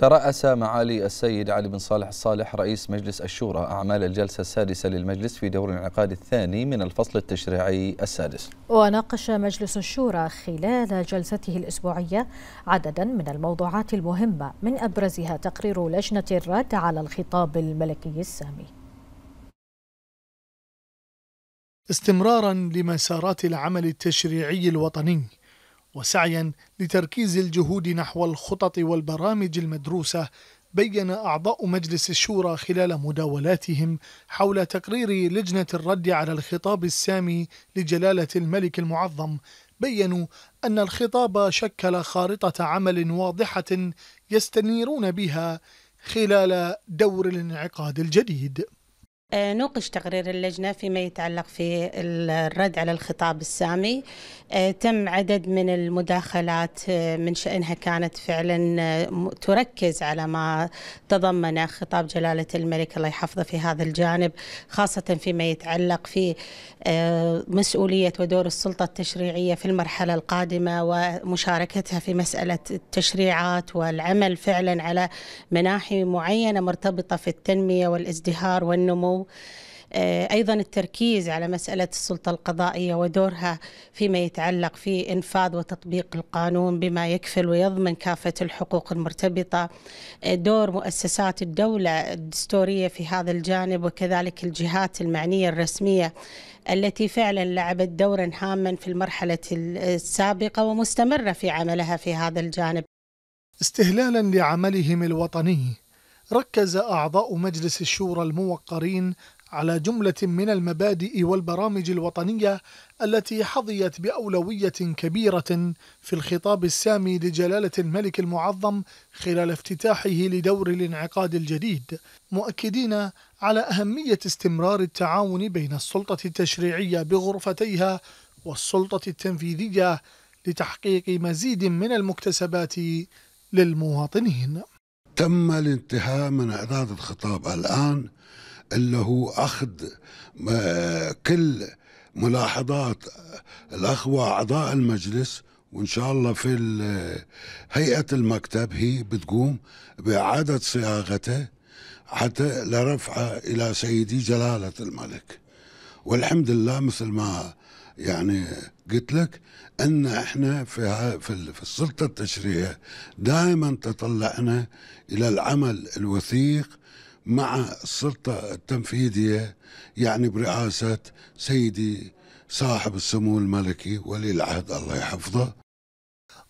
ترأس معالي السيد علي بن صالح الصالح رئيس مجلس الشورى أعمال الجلسة السادسة للمجلس في دور الانعقاد الثاني من الفصل التشريعي السادس وناقش مجلس الشورى خلال جلسته الأسبوعية عددا من الموضوعات المهمة من أبرزها تقرير لجنة الرد على الخطاب الملكي السامي استمرارا لمسارات العمل التشريعي الوطني وسعيا لتركيز الجهود نحو الخطط والبرامج المدروسة بين أعضاء مجلس الشورى خلال مداولاتهم حول تقرير لجنة الرد على الخطاب السامي لجلالة الملك المعظم بينوا أن الخطاب شكل خارطة عمل واضحة يستنيرون بها خلال دور الانعقاد الجديد آه، نوقش تقرير اللجنة فيما يتعلق في الرد على الخطاب السامي آه، تم عدد من المداخلات آه، من شأنها كانت فعلا تركز على ما تضمن خطاب جلالة الملك الله يحفظه في هذا الجانب خاصة فيما يتعلق في مسؤولية ودور السلطة التشريعية في المرحلة القادمة ومشاركتها في مسألة التشريعات والعمل فعلا على مناحي معينة مرتبطة في التنمية والازدهار والنمو أو آه، أيضا التركيز على مسألة السلطة القضائية ودورها فيما يتعلق في إنفاذ وتطبيق القانون بما يكفل ويضمن كافة الحقوق المرتبطة آه، دور مؤسسات الدولة الدستورية في هذا الجانب وكذلك الجهات المعنية الرسمية التي فعلا لعبت دورا هاما في المرحلة السابقة ومستمرة في عملها في هذا الجانب استهلالا لعملهم الوطني ركز أعضاء مجلس الشورى الموقرين على جملة من المبادئ والبرامج الوطنية التي حظيت بأولوية كبيرة في الخطاب السامي لجلالة الملك المعظم خلال افتتاحه لدور الانعقاد الجديد، مؤكدين على أهمية استمرار التعاون بين السلطة التشريعية بغرفتيها والسلطة التنفيذية لتحقيق مزيد من المكتسبات للمواطنين. تم الانتهاء من إعداد الخطاب الآن اللي هو أخذ آه، كل ملاحظات الأخوة أعضاء المجلس وإن شاء الله في هيئة المكتب هي بتقوم بإعادة صياغته حتى لرفعه إلى سيدي جلالة الملك والحمد لله مثل ما يعني قلت لك ان احنا في في, السلطه التشريعيه دائما تطلعنا الى العمل الوثيق مع السلطه التنفيذيه يعني برئاسه سيدي صاحب السمو الملكي ولي العهد الله يحفظه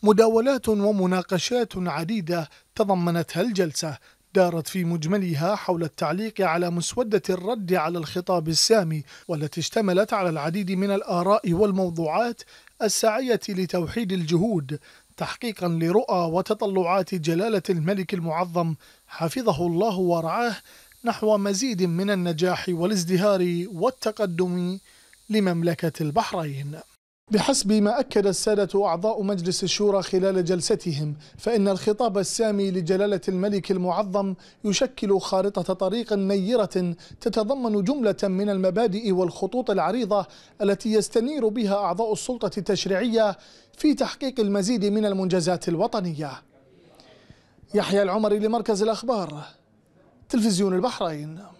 مداولات ومناقشات عديده تضمنتها الجلسه دارت في مجملها حول التعليق على مسودة الرد على الخطاب السامي والتي اشتملت على العديد من الآراء والموضوعات الساعية لتوحيد الجهود تحقيقا لرؤى وتطلعات جلالة الملك المعظم حفظه الله ورعاه نحو مزيد من النجاح والازدهار والتقدم لمملكة البحرين بحسب ما أكد السادة أعضاء مجلس الشورى خلال جلستهم فإن الخطاب السامي لجلالة الملك المعظم يشكل خارطة طريق نيرة تتضمن جملة من المبادئ والخطوط العريضة التي يستنير بها أعضاء السلطة التشريعية في تحقيق المزيد من المنجزات الوطنية يحيى العمري لمركز الأخبار تلفزيون البحرين